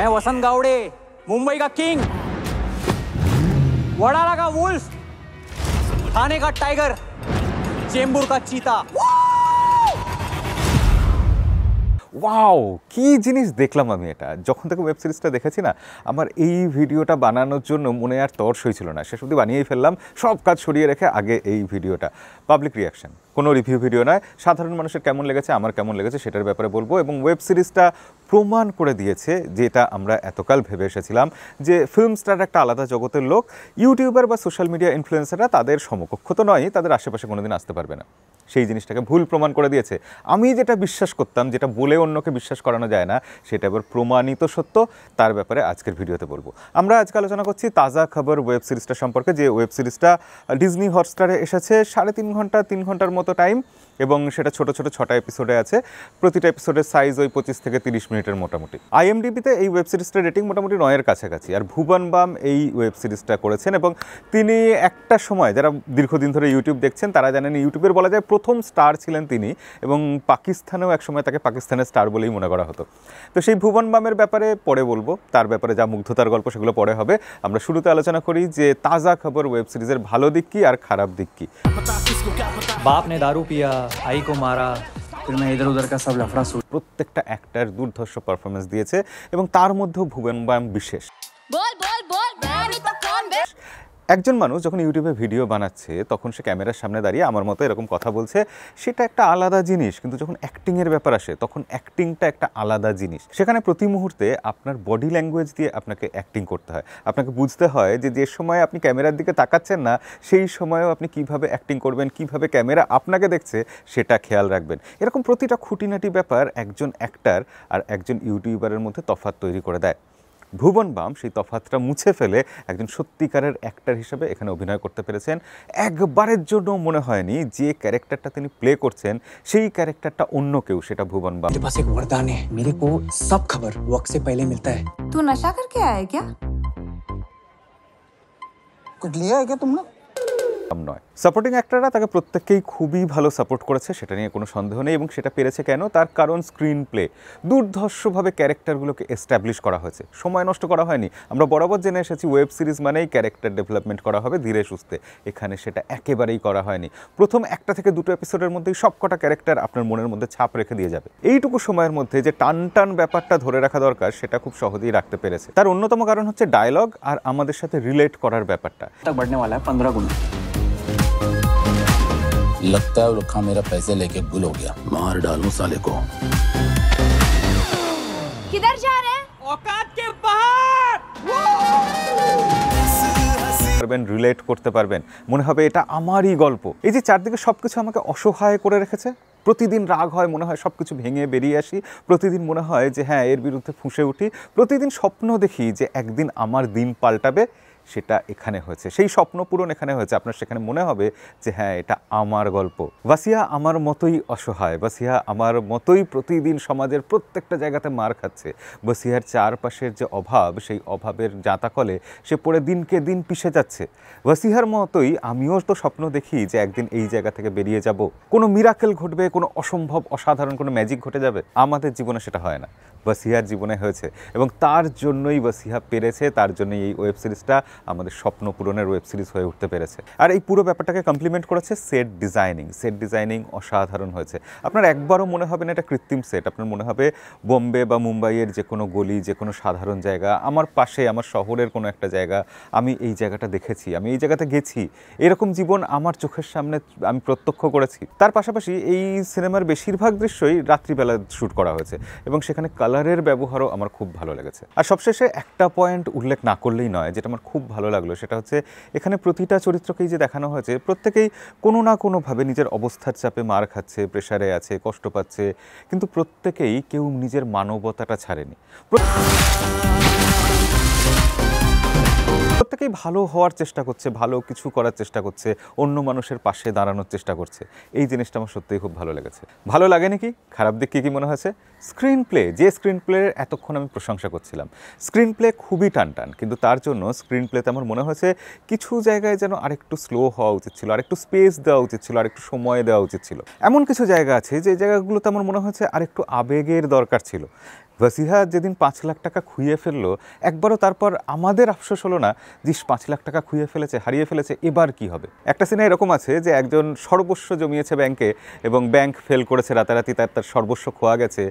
मैं वसंत गावड़े मुंबई का किंग वडाला का वुल्फ थाने का टाइगर चेंबूर का चीता ওয়াও কি জিনিস দেখলাম আমি এটা যখন থেকে ওয়েব সিরিজটা দেখেছি না আমার এই ভিডিওটা বানানোর জন্য মনে আর তর্স হয়েছিল না শেষ শুধু বানিয়েই ফেললাম সব কাজ সরিয়ে রেখে আগে এই ভিডিওটা পাবলিক রিয়াকশন কোনো রিভিউ ভিডিও নয় সাধারণ মানুষের কেমন লেগেছে আমার কেমন লেগেছে সেটার ব্যাপারে বলবো এবং ওয়েব সিরিজটা প্রমাণ করে দিয়েছে যেটা আমরা এতকাল ভেবে এসেছিলাম যে ফিল্ম স্টার একটা আলাদা জগতের লোক ইউটিউবার বা সোশ্যাল মিডিয়া ইনফ্লুয়েন্সাররা তাদের সমকক্ষ তো নয় তাদের আশেপাশে কোনোদিন আসতে পারবে না সেই জিনিসটাকে ভুল প্রমাণ করে দিয়েছে আমি যেটা বিশ্বাস করতাম যেটা বলে অন্যকে বিশ্বাস করানো যায় না সেটা এবার প্রমাণিত সত্য তার ব্যাপারে আজকের ভিডিওতে বলবো আমরা আজকে আলোচনা করছি তাজা খবর ওয়েব সিরিজটা সম্পর্কে যে ওয়েব সিরিজটা ডিজনি হটস্টারে এসেছে সাড়ে তিন ঘন্টা তিন ঘন্টার মতো টাইম এবং সেটা ছোট ছোট ছটা এপিসোডে আছে প্রতিটা এপিসোডের সাইজ ওই পঁচিশ থেকে তিরিশ মিনিটের মোটামুটি আইএমডিবিতে এই ওয়েব সিরিজটা রেটিং মোটামুটি নয়ের কাছাকাছি আর ভুবন বাম এই ওয়েব সিরিজটা করেছেন এবং তিনি একটা সময় যারা দীর্ঘদিন ধরে ইউটিউব দেখছেন তারা জানেন ইউটিউবের বলা যায় প্রথম স্টার ছিলেন তিনি এবং পাকিস্তানেও এক সময় তাকে পাকিস্তানের স্টার বলেই মনে করা হতো তো সেই ভুবন বামের ব্যাপারে পরে বলবো তার ব্যাপারে যা মুগ্ধতার গল্প সেগুলো পরে হবে আমরা শুরুতে আলোচনা করি যে তাজা খবর ওয়েব সিরিজের ভালো দিক কি আর খারাপ দিক কি বাপ নে দারু পিয়া आई को मारा फिर मैं इधर उधर প্রত্যেকটা অ্যাক্টার দুর্ধর্ষ পারফরমেন্স দিয়েছে এবং তার মধ্যেও ভুবন বিশেষ একজন মানুষ যখন ইউটিউবে ভিডিও বানাচ্ছে তখন সে ক্যামেরার সামনে দাঁড়িয়ে আমার মতো এরকম কথা বলছে সেটা একটা আলাদা জিনিস কিন্তু যখন অ্যাক্টিংয়ের ব্যাপার আসে তখন অ্যাক্টিংটা একটা আলাদা জিনিস সেখানে প্রতি মুহূর্তে আপনার বডি ল্যাঙ্গুয়েজ দিয়ে আপনাকে অ্যাক্টিং করতে হয় আপনাকে বুঝতে হয় যে যে সময় আপনি ক্যামেরার দিকে তাকাচ্ছেন না সেই সময়ও আপনি কিভাবে অ্যাক্টিং করবেন কিভাবে ক্যামেরা আপনাকে দেখছে সেটা খেয়াল রাখবেন এরকম প্রতিটা খুঁটিনাটি ব্যাপার একজন অ্যাক্টার আর একজন ইউটিউবারের মধ্যে তফাত তৈরি করে দেয় ভুবন বাম সেই তফাতটা মুছে ফেলে একজন সত্যিকারের অ্যাক্টার হিসেবে এখানে অভিনয় করতে পেরেছেন একবারের জন্য মনে হয়নি যে ক্যারেক্টারটা তিনি প্লে করছেন সেই ক্যারেক্টারটা অন্য কেউ সেটা ভুবন বাম मेरे पास एक वरदान নয় সাপোর্টিং অ্যাক্টররা তাকে প্রত্যেককেই খুবই ভালো সাপোর্ট করেছে সেটা নিয়ে কোনো সন্দেহ নেই এবং সেটা পেরেছে কেন তার কারণ স্ক্রিন প্লে দুর্ধর্ষভাবে ক্যারেক্টারগুলোকে এস্টাবলিশ করা হয়েছে সময় নষ্ট করা হয়নি আমরা বরাবর জেনে এসেছি ওয়েব সিরিজ মানেই ক্যারেক্টার ডেভেলপমেন্ট করা হবে ধীরে সুস্থে এখানে সেটা একেবারেই করা হয়নি প্রথম একটা থেকে দুটো এপিসোডের মধ্যেই সবকটা ক্যারেক্টার আপনার মনের মধ্যে ছাপ রেখে দিয়ে যাবে এইটুকু সময়ের মধ্যে যে টান টান ব্যাপারটা ধরে রাখা দরকার সেটা খুব সহজেই রাখতে পেরেছে তার অন্যতম কারণ হচ্ছে ডায়লগ আর আমাদের সাথে রিলেট করার ব্যাপারটা বাড়নে পনেরো গুণ लगता है लुखा मेरा पैसे लेके भूल हो गया मार डालो साले को किधर जा रहे औकात के পারবেন রিলেট করতে পারবেন মনে হবে এটা আমারই গল্প এই যে চারদিকে সব কিছু আমাকে অসহায় করে রেখেছে প্রতিদিন রাগ হয় মনে হয় সব কিছু ভেঙে বেরিয়ে আসি প্রতিদিন মনে হয় যে হ্যাঁ এর বিরুদ্ধে ফুঁসে উঠি প্রতিদিন স্বপ্ন দেখি যে একদিন আমার দিন পাল্টাবে সেটা এখানে হয়েছে সেই স্বপ্ন পূরণ এখানে হয়েছে আপনার সেখানে মনে হবে যে হ্যাঁ এটা আমার গল্প বাসিয়া আমার মতোই অসহায় বাসিয়া আমার মতোই প্রতিদিন সমাজের প্রত্যেকটা জায়গাতে মার খাচ্ছে বাসিয়ার চারপাশের যে অভাব সেই অভাবের জাঁতাকলে সে পড়ে দিনকে দিন পিষে যাচ্ছে বাসিহার মতোই আমিও তো স্বপ্ন দেখি যে একদিন এই জায়গা থেকে বেরিয়ে যাব কোনো মিরাকেল ঘটবে কোনো অসম্ভব অসাধারণ কোনো ম্যাজিক ঘটে যাবে আমাদের জীবনে সেটা হয় না বাসিহার জীবনে হয়েছে এবং তার জন্যই বাসিহা পেরেছে তার জন্যই এই ওয়েব সিরিজটা আমাদের স্বপ্ন পূরণের ওয়েব সিরিজ হয়ে উঠতে পেরেছে আর এই পুরো ব্যাপারটাকে কমপ্লিমেন্ট করেছে সেট ডিজাইনিং সেট ডিজাইনিং অসাধারণ হয়েছে আপনার একবারও মনে হবে না এটা কৃত্রিম সেট আপনার মনে হবে বোম্বে বা মুম্বাইয়ের যে কোনো গলি যে কোনো সাধারণ জায়গা আমার পাশে আমার শহরের কোনো একটা জায়গা আমি এই জায়গাটা দেখেছি আমি এই জায়গাতে গেছি এরকম জীবন আমার চোখের সামনে আমি প্রত্যক্ষ করেছি তার পাশাপাশি এই সিনেমার বেশিরভাগ দৃশ্যই রাত্রিবেলা শ্যুট করা হয়েছে এবং সেখানে কালারের ব্যবহারও আমার খুব ভালো লেগেছে আর সবশেষে একটা পয়েন্ট উল্লেখ না করলেই নয় যেটা আমার খুব খুব ভালো লাগলো সেটা হচ্ছে এখানে প্রতিটা চরিত্রকেই যে দেখানো হয়েছে প্রত্যেকেই কোনো না কোনোভাবে নিজের অবস্থার চাপে মার খাচ্ছে প্রেশারে আছে কষ্ট পাচ্ছে কিন্তু প্রত্যেকেই কেউ নিজের মানবতাটা ছাড়েনি প্রত্যেকেই ভালো হওয়ার চেষ্টা করছে ভালো কিছু করার চেষ্টা করছে অন্য মানুষের পাশে দাঁড়ানোর চেষ্টা করছে এই জিনিসটা আমার সত্যিই খুব ভালো লেগেছে ভালো লাগে নাকি খারাপ দিক কী কী মনে হয়েছে স্ক্রিন প্লে যে স্ক্রিন প্লের এতক্ষণ আমি প্রশংসা করছিলাম স্ক্রিন প্লে খুবই টান টান কিন্তু তার জন্য স্ক্রিন প্লেতে আমার মনে হয়েছে কিছু জায়গায় যেন আরেকটু স্লো হওয়া উচিত ছিল আরেকটু স্পেস দেওয়া উচিত ছিল আরেকটু সময় দেওয়া উচিত ছিল এমন কিছু জায়গা আছে যে জায়গাগুলোতে আমার মনে হয়েছে আরেকটু আবেগের দরকার ছিল ভাসিহা যেদিন পাঁচ লাখ টাকা খুইয়ে ফেললো একবারও তারপর আমাদের আফসোস হলো না যে পাঁচ লাখ টাকা খুইয়ে ফেলেছে হারিয়ে ফেলেছে এবার কি হবে একটা সিনে এরকম আছে যে একজন সর্বস্ব জমিয়েছে ব্যাংকে এবং ব্যাংক ফেল করেছে রাতারাতি তার তার সর্বস্ব খোয়া গেছে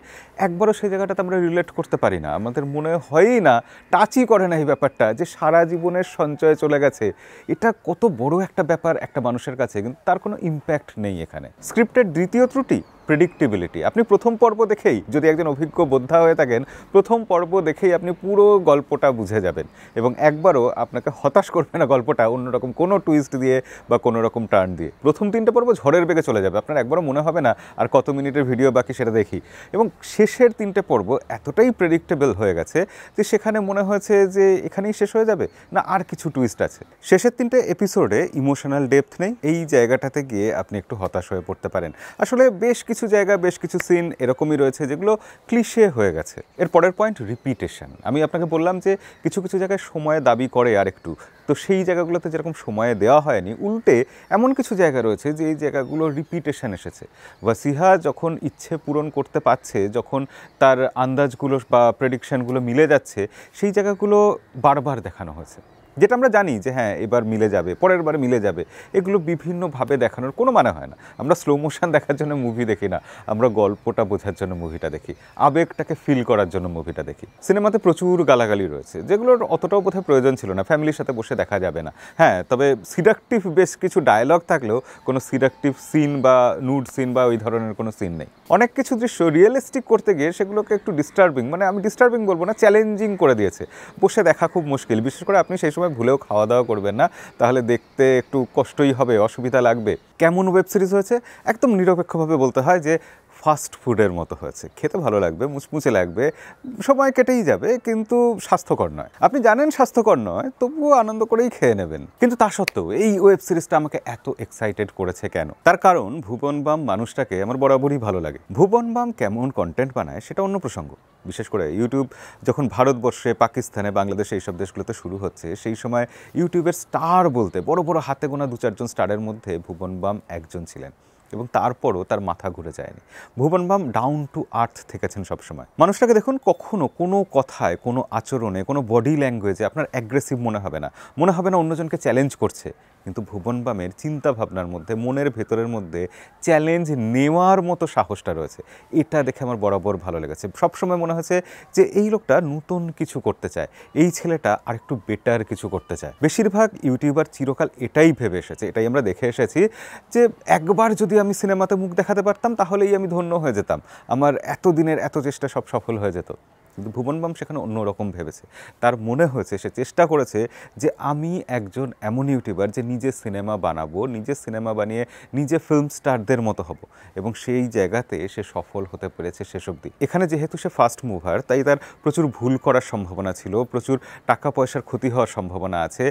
একবারও সেই জায়গাটাতে আমরা রিলেট করতে পারি না আমাদের মনে হয়ই না টাচই করে না এই ব্যাপারটা যে সারা জীবনের সঞ্চয়ে চলে গেছে এটা কত বড় একটা ব্যাপার একটা মানুষের কাছে কিন্তু তার কোনো ইম্প্যাক্ট নেই এখানে স্ক্রিপ্টের দ্বিতীয় ত্রুটি প্রেডিক্টেবিলিটি আপনি প্রথম পর্ব দেখেই যদি একজন অভিজ্ঞ বোদ্ধা হয়ে থাকেন প্রথম পর্ব দেখেই আপনি পুরো গল্পটা বুঝে যাবেন এবং একবারও আপনাকে হতাশ করবে না গল্পটা অন্যরকম কোনো টুইস্ট দিয়ে বা কোনো রকম টার্ন দিয়ে প্রথম তিনটে পর্ব ঝড়ের বেগে চলে যাবে আপনার একবারও মনে হবে না আর কত মিনিটের ভিডিও বাকি সেটা দেখি এবং শেষের তিনটে পর্ব এতটাই প্রেডিক্টেবল হয়ে গেছে যে সেখানে মনে হয়েছে যে এখানেই শেষ হয়ে যাবে না আর কিছু টুইস্ট আছে শেষের তিনটে এপিসোডে ইমোশনাল ডেপথ নেই এই জায়গাটাতে গিয়ে আপনি একটু হতাশ হয়ে পড়তে পারেন আসলে বেশ কিছু কিছু জায়গায় বেশ কিছু সিন এরকমই রয়েছে যেগুলো ক্লিশে হয়ে গেছে এর পরের পয়েন্ট রিপিটেশন আমি আপনাকে বললাম যে কিছু কিছু জায়গায় সময় দাবি করে আর একটু তো সেই জায়গাগুলোতে যেরকম সময়ে দেওয়া হয়নি উল্টে এমন কিছু জায়গা রয়েছে যে এই জায়গাগুলো রিপিটেশন এসেছে ওয়াসিহা যখন ইচ্ছে পূরণ করতে পারছে যখন তার আন্দাজগুলো বা প্রেডিকশানগুলো মিলে যাচ্ছে সেই জায়গাগুলো বারবার দেখানো হয়েছে যেটা আমরা জানি যে হ্যাঁ এবার মিলে যাবে পরের বার মিলে যাবে এগুলো বিভিন্নভাবে দেখানোর কোনো মানে হয় না আমরা স্লো মোশন দেখার জন্য মুভি দেখি না আমরা গল্পটা বোঝার জন্য মুভিটা দেখি আবেগটাকে ফিল করার জন্য মুভিটা দেখি সিনেমাতে প্রচুর গালাগালি রয়েছে যেগুলোর অতটাও বোধহয় প্রয়োজন ছিল না ফ্যামিলির সাথে বসে দেখা যাবে না হ্যাঁ তবে সিডাকটিভ বেশ কিছু ডায়লগ থাকলেও কোনো সিডাকটিভ সিন বা নুড সিন বা ওই ধরনের কোনো সিন নেই অনেক কিছু দৃশ্য রিয়েলিস্টিক করতে গিয়ে সেগুলোকে একটু ডিস্টার্বিং মানে আমি ডিস্টার্বিং বলবো না চ্যালেঞ্জিং করে দিয়েছে বসে দেখা খুব মুশকিল বিশেষ করে আপনি সেই সময় সময় ভুলেও খাওয়া দাওয়া করবেন না তাহলে দেখতে একটু কষ্টই হবে অসুবিধা লাগবে কেমন ওয়েব সিরিজ হয়েছে একদম নিরপেক্ষভাবে বলতে হয় যে ফাস্ট ফুডের মতো হয়েছে খেতে ভালো লাগবে মুচমুচে লাগবে সময় কেটেই যাবে কিন্তু স্বাস্থ্যকর নয় আপনি জানেন স্বাস্থ্যকর নয় তবুও আনন্দ করেই খেয়ে নেবেন কিন্তু তা সত্ত্বেও এই ওয়েব সিরিজটা আমাকে এত এক্সাইটেড করেছে কেন তার কারণ ভুবন বাম মানুষটাকে আমার বরাবরই ভালো লাগে ভুবন বাম কেমন কন্টেন্ট বানায় সেটা অন্য প্রসঙ্গ বিশেষ করে ইউটিউব যখন ভারতবর্ষে পাকিস্তানে বাংলাদেশে এইসব দেশগুলোতে শুরু হচ্ছে সেই সময় ইউটিউবের স্টার বলতে বড় বড় হাতে গোনা দু চারজন স্টারের মধ্যে ভুবন বাম একজন ছিলেন এবং তারপরও তার মাথা ঘুরে যায়নি ভুবন বাম ডাউন টু আর্থ থেকেছেন সবসময় মানুষটাকে দেখুন কখনো কোনো কথায় কোনো আচরণে কোনো বডি ল্যাঙ্গুয়েজে আপনার অ্যাগ্রেসিভ মনে হবে না মনে হবে না অন্যজনকে চ্যালেঞ্জ করছে কিন্তু ভুবনবামের চিন্তাভাবনার মধ্যে মনের ভেতরের মধ্যে চ্যালেঞ্জ নেওয়ার মতো সাহসটা রয়েছে এটা দেখে আমার বরাবর ভালো লেগেছে সবসময় মনে হয়েছে যে এই লোকটা নতুন কিছু করতে চায় এই ছেলেটা আর একটু বেটার কিছু করতে চায় বেশিরভাগ ইউটিউবার চিরকাল এটাই ভেবে এসেছে এটাই আমরা দেখে এসেছি যে একবার যদি আমি সিনেমাতে মুখ দেখাতে পারতাম তাহলেই আমি ধন্য হয়ে যেতাম আমার এত দিনের এত চেষ্টা সব সফল হয়ে যেত কিন্তু ভুবনবাম সেখানে অন্যরকম ভেবেছে তার মনে হয়েছে সে চেষ্টা করেছে যে আমি একজন এমন ইউটিউবার যে নিজে সিনেমা বানাবো নিজে সিনেমা বানিয়ে নিজে ফিল্ম স্টারদের মতো হব এবং সেই জায়গাতে সে সফল হতে পেরেছে শেষ অবধি এখানে যেহেতু সে ফার্স্ট মুভার তাই তার প্রচুর ভুল করার সম্ভাবনা ছিল প্রচুর টাকা পয়সার ক্ষতি হওয়ার সম্ভাবনা আছে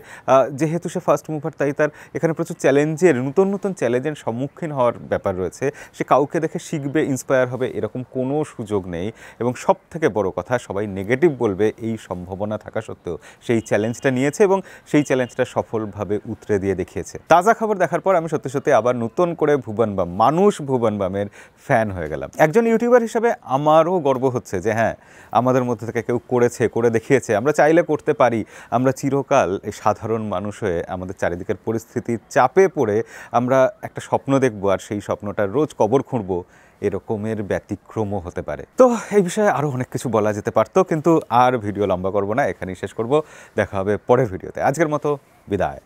যেহেতু সে ফার্স্ট মুভার তাই তার এখানে প্রচুর চ্যালেঞ্জের নতুন নতুন চ্যালেঞ্জের সম্মুখীন হওয়ার ব্যাপার রয়েছে সে কাউকে দেখে শিখবে ইন্সপায়ার হবে এরকম কোনো সুযোগ নেই এবং সব থেকে বড় কথা সবাই নেগেটিভ বলবে এই সম্ভাবনা থাকা সত্ত্বেও সেই চ্যালেঞ্জটা নিয়েছে এবং সেই চ্যালেঞ্জটা সফলভাবে উতরে দিয়ে দেখিয়েছে তাজা খবর দেখার পর আমি সত্যি সত্যি আবার নতুন করে ভুবন বাম মানুষ ভুবন বামের ফ্যান হয়ে গেলাম একজন ইউটিউবার হিসেবে আমারও গর্ব হচ্ছে যে হ্যাঁ আমাদের মধ্যে থেকে কেউ করেছে করে দেখিয়েছে আমরা চাইলে করতে পারি আমরা চিরকাল এই সাধারণ মানুষ হয়ে আমাদের চারিদিকের পরিস্থিতির চাপে পড়ে আমরা একটা স্বপ্ন দেখবো আর সেই স্বপ্নটা রোজ কবর খুঁড়বো এরকমের ব্যতিক্রমও হতে পারে তো এই বিষয়ে আরও অনেক কিছু বলা যেতে পারতো কিন্তু আর ভিডিও লম্বা করব না এখানেই শেষ করব দেখা হবে পরের ভিডিওতে আজকের মতো বিদায়